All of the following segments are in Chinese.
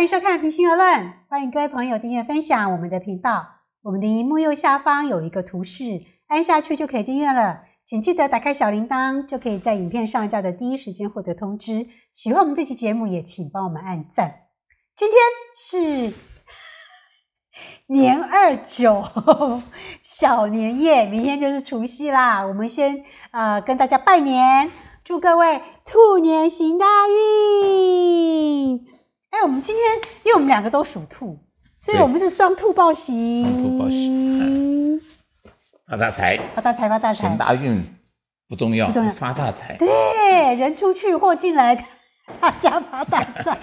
欢迎收看《平心而论》，欢迎各位朋友订阅分享我们的频道。我们的荧幕右下方有一个图示，按下去就可以订阅了。请记得打开小铃铛，就可以在影片上架的第一时间获得通知。喜欢我们这期节目，也请帮我们按赞。今天是 年二九小年夜，明天就是除夕啦。我们先啊跟大家拜年，祝各位兔年行大运！哎，我们今天，因为我们两个都属兔，所以我们是双兔报喜。双兔报喜。发大财。发大财，发大财。行大运不重要，发大财。对，人出去，货进来，大 家发大财。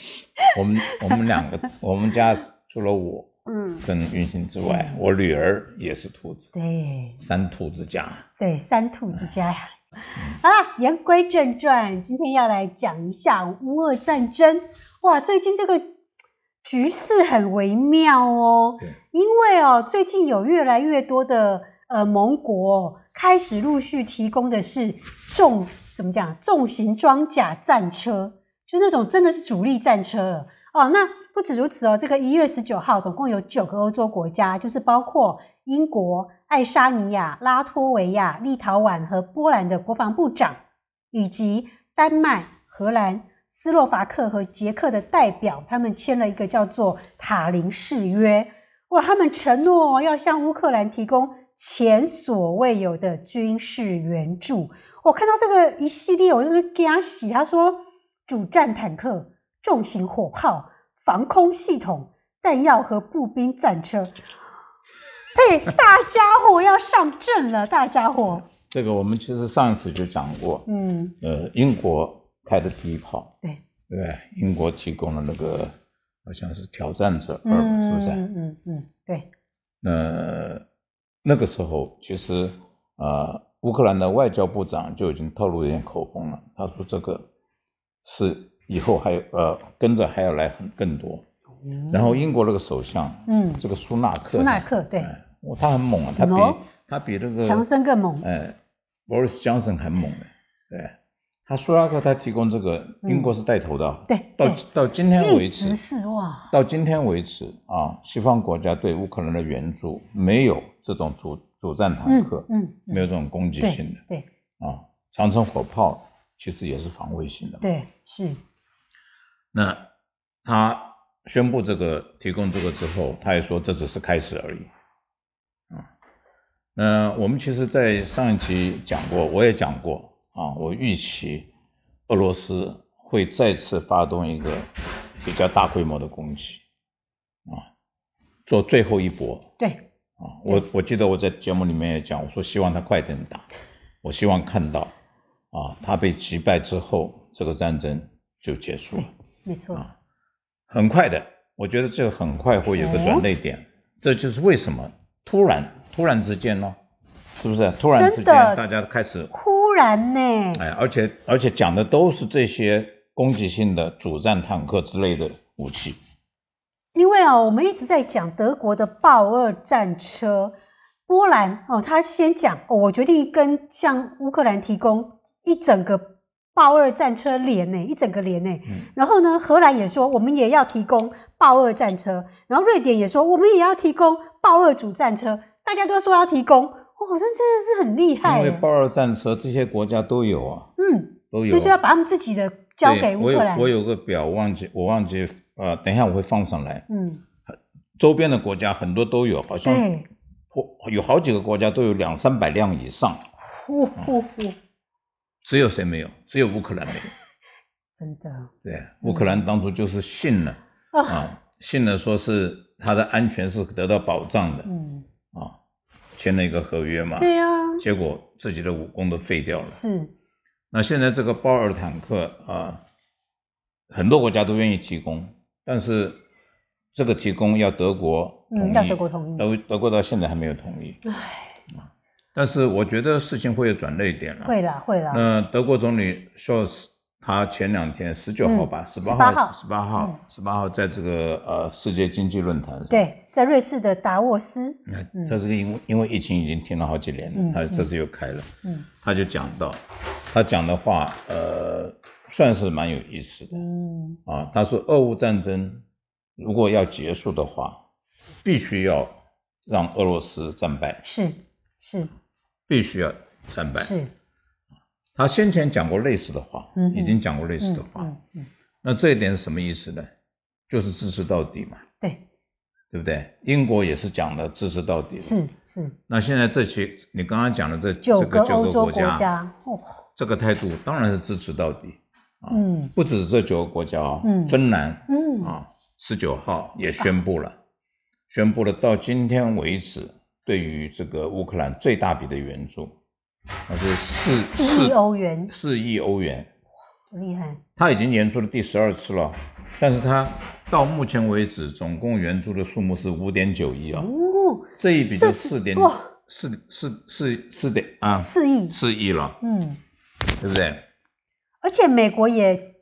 我们我们两个，我们家除了我，嗯，跟运心之外，我女儿也是兔子。对。三兔子家。对，三兔子家呀。好了，言归正传，今天要来讲一下乌俄战争。哇，最近这个局势很微妙哦。因为哦，最近有越来越多的呃盟国开始陆续提供的是重怎么讲重型装甲战车，就那种真的是主力战车哦。那不止如此哦，这个一月十九号，总共有九个欧洲国家，就是包括英国、爱沙尼亚、拉脱维亚、立陶宛和波兰的国防部长，以及丹麦、荷兰。斯洛伐克和捷克的代表，他们签了一个叫做《塔林誓约》。哇，他们承诺要向乌克兰提供前所未有的军事援助。我看到这个一系列，我就是他洗。他说，主战坦克、重型火炮、防空系统、弹药和步兵战车，嘿，大家伙要上阵了！大家伙，这个我们其实上一次就讲过。嗯，呃，英国。开的第一炮，对对英国提供了那个好像是挑战者二，是不是？嗯嗯嗯，对。那那个时候，其实啊，乌克兰的外交部长就已经透露一点口风了。他说这个是以后还有呃跟着还要来很更多。然后英国那个首相，嗯，这个苏纳克，苏纳克对，他很猛啊，他比他比那个强森更猛，哎，Boris Johnson 很猛的，对。那苏拉克，他提供这个，英国是带头的，对，到到今天为止，是哇，到今天为止啊，西方国家对乌克兰的援助没有这种主主战坦克，嗯，没有这种攻击性的，对，啊，长城火炮其实也是防卫性的，对，是。那他宣布这个提供这个之后，他也说这只是开始而已，啊，那我们其实，在上一集讲过，我也讲过。啊，我预期俄罗斯会再次发动一个比较大规模的攻击，啊，做最后一搏。对。啊，我我记得我在节目里面也讲，我说希望他快点打，我希望看到啊，他被击败之后，这个战争就结束了。没错。很快的，我觉得这个很快会有个转捩点，这就是为什么突然突然之间呢，是不是？突然之间，大家开始。不然呢？哎，而且而且讲的都是这些攻击性的主战坦克之类的武器。因为啊，我们一直在讲德国的豹二战车，波兰哦，他先讲哦，我决定跟向乌克兰提供一整个豹二战车连呢，一整个连呢。然后呢，荷兰也说我们也要提供豹二战车，然后瑞典也说我们也要提供豹二主战车，大家都说要提供。我好像真的是很厉害，因为豹二战车这些国家都有啊，嗯，都有，都要把他们自己的交给乌克兰。我有个表我忘记，我忘记，呃，等一下我会放上来。嗯，周边的国家很多都有，好像有好几个国家都有两三百辆以上。呼呼呼，只有谁没有？只有乌克兰没有，真的。对，乌克兰当初就是信了啊，信了说是他的安全是得到保障的。嗯啊。签了一个合约嘛，对呀，结果自己的武功都废掉了。是，那现在这个豹二坦克啊，很多国家都愿意提供，但是这个提供要德国同意，要德国同意，德德国到现在还没有同意。唉，但是我觉得事情会有转捩点了，会了会了。那德国总理朔斯。他前两天十九号吧，十八号，十八号，十八号，在这个呃世界经济论坛，对，在瑞士的达沃斯。那这是因为因为疫情已经停了好几年了，他这次又开了。嗯，他就讲到，他讲的话，呃，算是蛮有意思的。嗯，啊，他说俄乌战争如果要结束的话，必须要让俄罗斯战败。是是，必须要战败。是。他先前讲过类似的话，已经讲过类似的话。那这一点是什么意思呢？就是支持到底嘛，对对不对？英国也是讲的支持到底。是是。那现在这些你刚刚讲的这九个九个国家，这个态度当然是支持到底。嗯。不止这九个国家啊，芬兰，啊，十九号也宣布了，宣布了到今天为止，对于这个乌克兰最大笔的援助。那是四四亿欧元，四亿欧元，哇，厉害！他已经援助了第十二次了，但是他到目前为止总共援助的数目是五点九亿啊。哦，这一笔就四点，四四四四点啊，四亿，四亿了，嗯，对不对？而且美国也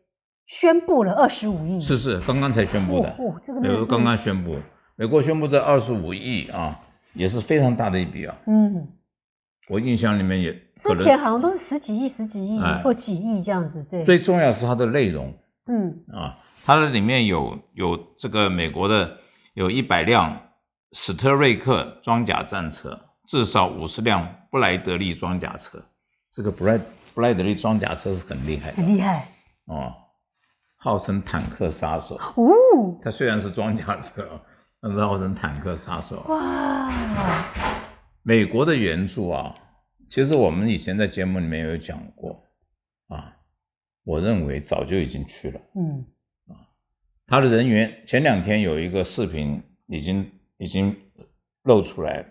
宣布了二十五亿，是是刚刚才宣布的，哦，这个刚刚宣布，美国宣布的二十五亿啊，也是非常大的一笔啊，嗯。我印象里面也，之前好像都是十几亿、十几亿或几亿这样子。对。最重要是它的内容。嗯。啊，它的里面有有这个美国的有一百辆史特瑞克装甲战车，至少五十辆布莱德利装甲车。这个布莱布莱德利装甲车是很厉害。很厉害。哦，号称坦克杀手。哦。它虽然是装甲车，但是号称坦克杀手。哇。美国的援助啊，其实我们以前在节目里面有讲过啊，我认为早就已经去了。嗯啊，他的人员前两天有一个视频已经已经露出来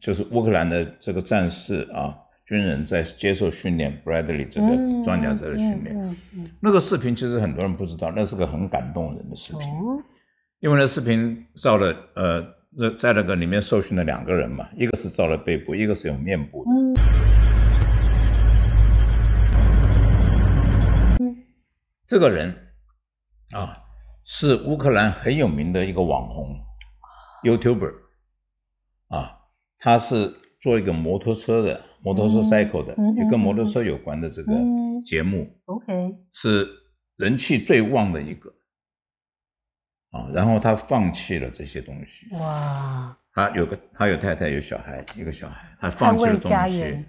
就是乌克兰的这个战士啊，军人在接受训练，Bradley 这个装甲车的训练。那个视频其实很多人不知道，那是个很感动人的视频，因为那视频照了呃。在在那个里面受训的两个人嘛，一个是照了背部，一个是有面部。的。嗯，这个人啊，是乌克兰很有名的一个网红，Youtuber 啊，他是做一个摩托车的，摩托车 cycle 的，也跟摩托车有关的这个节目。OK。是人气最旺的一个。啊，然后他放弃了这些东西。哇！他有个，他有太太，有小孩，一个小孩，他放弃了东西，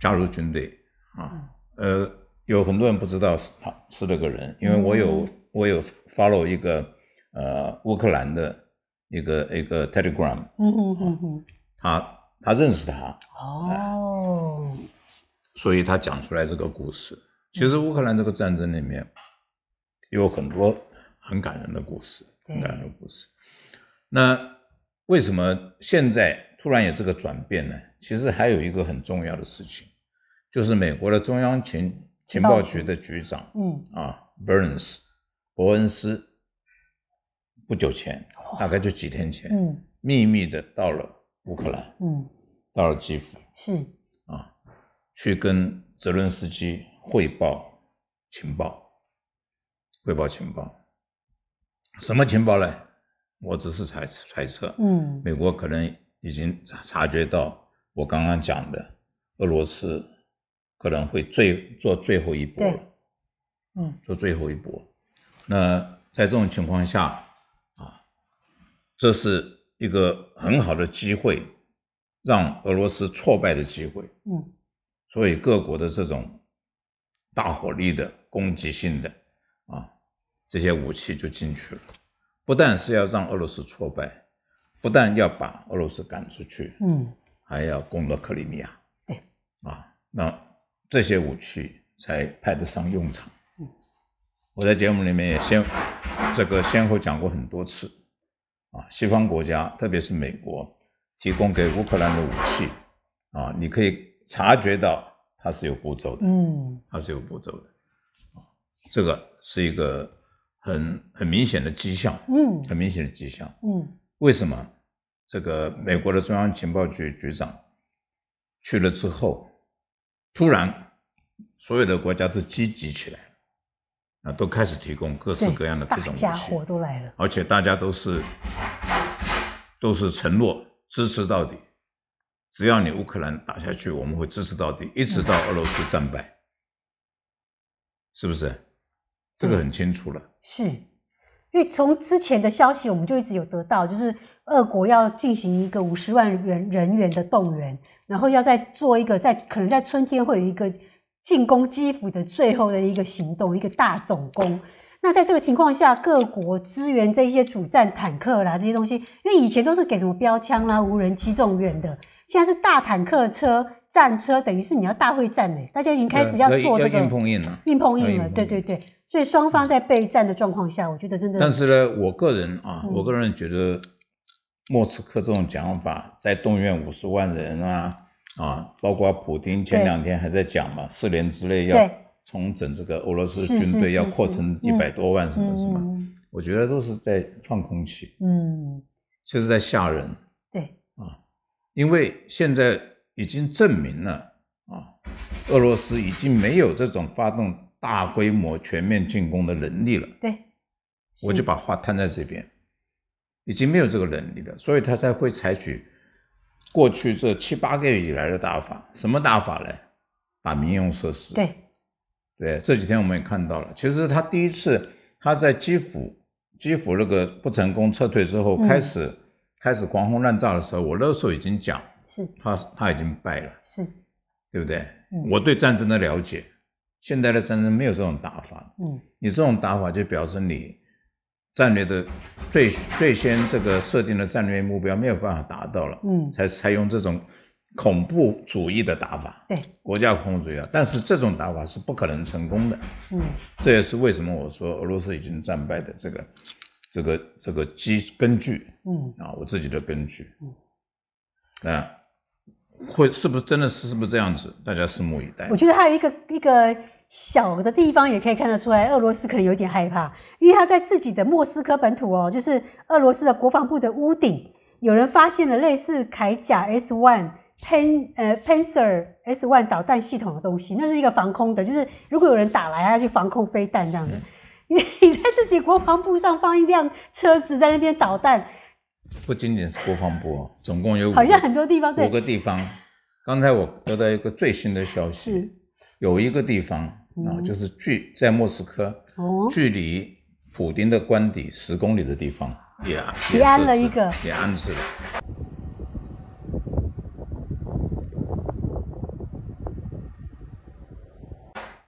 加入军队。啊，呃，有很多人不知道是他是这个人，因为我有我有 follow 一个呃乌克兰的一个一个 telegram。嗯嗯嗯嗯，他他认识他。哦。所以他讲出来这个故事。其实乌克兰这个战争里面有很多。很感人的故事，很感人的故事。那为什么现在突然有这个转变呢？其实还有一个很重要的事情，就是美国的中央情情报局的局长，嗯啊，b r n s 伯恩斯不久前，大概就几天前，嗯，秘密的到了乌克兰，嗯，到了基辅，是啊，去跟泽伦斯基汇报情报，汇报情报。什么情报呢？我只是猜猜测，嗯，美国可能已经察察觉到我刚刚讲的，俄罗斯可能会最做最后一波了，嗯，做最后一波。那在这种情况下，啊，这是一个很好的机会，让俄罗斯挫败的机会，嗯，所以各国的这种大火力的攻击性的，啊。这些武器就进去了，不但是要让俄罗斯挫败，不但要把俄罗斯赶出去，嗯，还要攻到克里米亚，对，啊，那这些武器才派得上用场。嗯，我在节目里面也先，这个先后讲过很多次，啊，西方国家特别是美国提供给乌克兰的武器，啊，你可以察觉到它是有步骤的，嗯，它是有步骤的，这个是一个。很很明显的迹象，嗯，很明显的迹象，嗯，为什么这个美国的中央情报局局长去了之后，突然所有的国家都积极起来，啊，都开始提供各式各样的这种家伙都来了，而且大家都是都是承诺支持到底，只要你乌克兰打下去，我们会支持到底，一直到俄罗斯战败，是不是？这个很清楚了，是，因为从之前的消息，我们就一直有得到，就是俄国要进行一个五十万人人员的动员，然后要再做一个，在可能在春天会有一个进攻基辅的最后的一个行动，一个大总攻。那在这个情况下，各国支援这些主战坦克啦，这些东西，因为以前都是给什么标枪啦、无人机动远的，现在是大坦克车、战车，等于是你要大会战呢，大家已经开始要做这个硬碰硬了，硬碰硬了，对对对。所以双方在备战的状况下，我觉得真的。但是呢，我个人啊，我个人觉得，莫斯科这种讲法，在动员五十万人啊啊，包括普京前两天还在讲嘛，四年之内要重整这个俄罗斯军队，要扩成一百多万，什么什么。我觉得都是在放空气，嗯，就是在吓人。对啊，因为现在已经证明了啊，俄罗斯已经没有这种发动。大规模全面进攻的能力了，对，我就把话摊在这边，已经没有这个能力了，所以他才会采取过去这七八个月以来的打法，什么打法呢？打民用设施，对，对，这几天我们也看到了。其实他第一次他在基辅，基辅那个不成功撤退之后，开始开始狂轰滥炸的时候，我那时候已经讲，是，他他已经败了，是，对不对？我对战争的了解。现在的战争没有这种打法，嗯，你这种打法就表示你战略的最最先这个设定的战略目标没有办法达到了，嗯，才采用这种恐怖主义的打法，对，国家恐怖主义啊，但是这种打法是不可能成功的，嗯，这也是为什么我说俄罗斯已经战败的这个这个这个基根据，嗯，啊，我自己的根据，嗯，啊。会是不是真的是是不是这样子？大家拭目以待。我觉得还有一个一个小的地方也可以看得出来，俄罗斯可能有点害怕，因为他在自己的莫斯科本土哦，就是俄罗斯的国防部的屋顶，有人发现了类似铠甲 s Pen 呃 Pancer s One 导弹系统的东西，那是一个防空的，就是如果有人打来，要去防空飞弹这样的。你 你在自己国防部上放一辆车子在那边导弹。不仅仅是国防部，总共有好像很多地方，五个地方。刚才我得到一个最新的消息，有一个地方，啊、就是距在莫斯科，距离普京的官邸十公里的地方，也也安了一个，也安置了。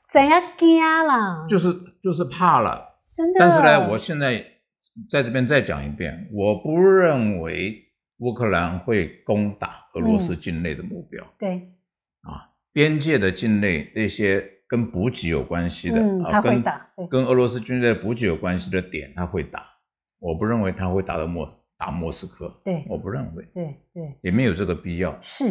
怎样惊啦，就是就是怕了，真的。但是呢，我现在。在这边再讲一遍，我不认为乌克兰会攻打俄罗斯境内的目标。对，啊，边界的境内那些跟补给有关系的，他会打，跟俄罗斯军队补给有关系的点他会打。我不认为他会打到莫打莫斯科。对，我不认为。对对，也没有这个必要。是，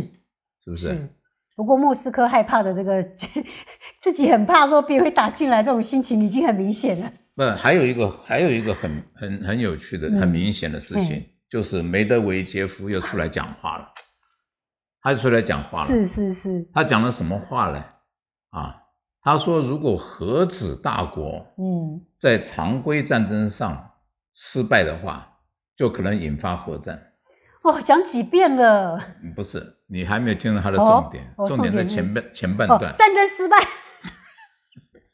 是不是？不过莫斯科害怕的这个，自己很怕说别人会打进来，这种心情已经很明显了。不，还有一个，还有一个很很很有趣的、很明显的事情，就是梅德韦杰夫又出来讲话了，他出来讲话了，是是是，他讲了什么话呢？啊，他说，如果核子大国嗯在常规战争上失败的话，就可能引发核战。哦，讲几遍了？不是，你还没有听到他的重点，重点在前半前半段，战争失败。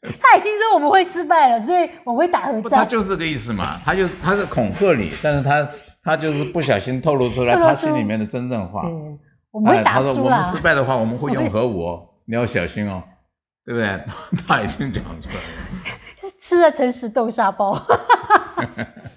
他已经说我们会失败了，所以我会打回。他就是这个意思嘛，他就他是恐吓你，但是他他就是不小心透露出来他心里面的真正话。嗯，我们会打输了。他说我们失败的话，我们会用核武，你要小心哦，对不对？他已经讲出来了。是吃了诚实豆沙包。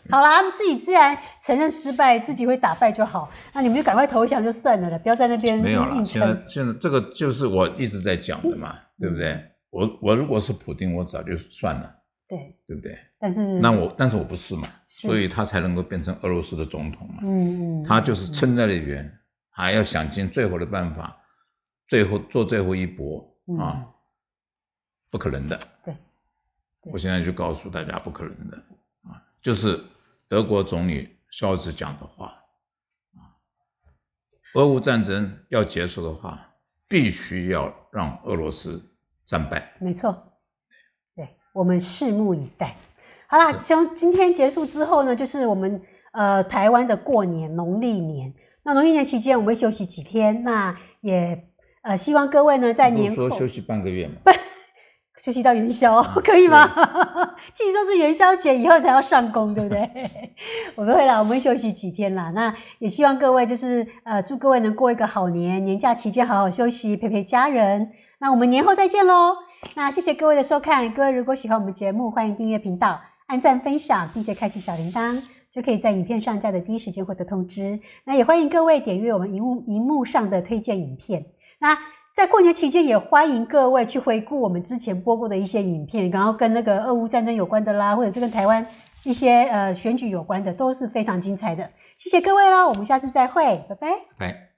好了，他们自己既然承认失败，自己会打败就好，那你们就赶快投降就算了，不要在那边硬撑。没有了，现在现在这个就是我一直在讲的嘛，对不对？我我如果是普京，我早就算了，对对不对？但是那我但是我不是嘛，所以他才能够变成俄罗斯的总统嘛。嗯他就是撑在里边，还要想尽最后的办法，最后做最后一搏啊，不可能的。对，我现在就告诉大家，不可能的啊，就是德国总理肖直讲的话啊，俄乌战争要结束的话，必须要让俄罗斯。战败，没错，对，我们拭目以待。好啦，像今天结束之后呢，就是我们呃台湾的过年农历年。那农历年期间我们会休息几天，那也呃希望各位呢在年说休息半个月嘛。休息到元宵 可以吗？据说，是元宵节以后才要上工，对不对？我们会啦，我们休息几天啦。那也希望各位就是呃，祝各位能过一个好年。年假期间好好休息，陪陪家人。那我们年后再见喽。那谢谢各位的收看。各位如果喜欢我们节目，欢迎订阅频道，按赞分享，并且开启小铃铛，就可以在影片上架的第一时间获得通知。那也欢迎各位点阅我们荧幕荧幕上的推荐影片。那。在过年期间，也欢迎各位去回顾我们之前播过的一些影片，然后跟那个俄乌战争有关的啦，或者是跟台湾一些呃选举有关的，都是非常精彩的。谢谢各位喽，我们下次再会，拜拜，拜。